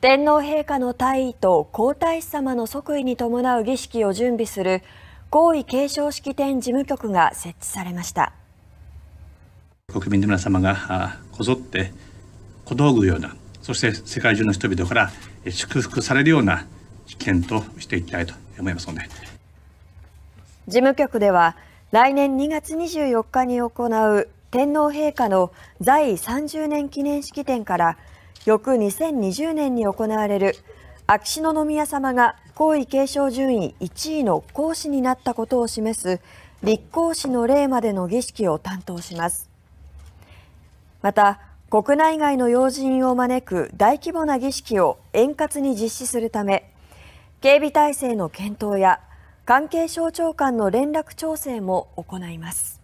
天皇陛下の退位と皇太子様の即位に伴う儀式を準備する皇位継承式典事務局が設置されました国民の皆様がこぞって小道具ようなそして世界中の人々から祝福されるような試験としていきたいと思いますので事務局では来年2月24日に行う天皇陛下の在位30年記念式典から「翌2020年に行われる秋篠宮さまが皇位継承順位1位の皇嗣になったことを示す立皇嗣の礼までの儀式を担当しますまた国内外の要人を招く大規模な儀式を円滑に実施するため警備体制の検討や関係省庁間の連絡調整も行います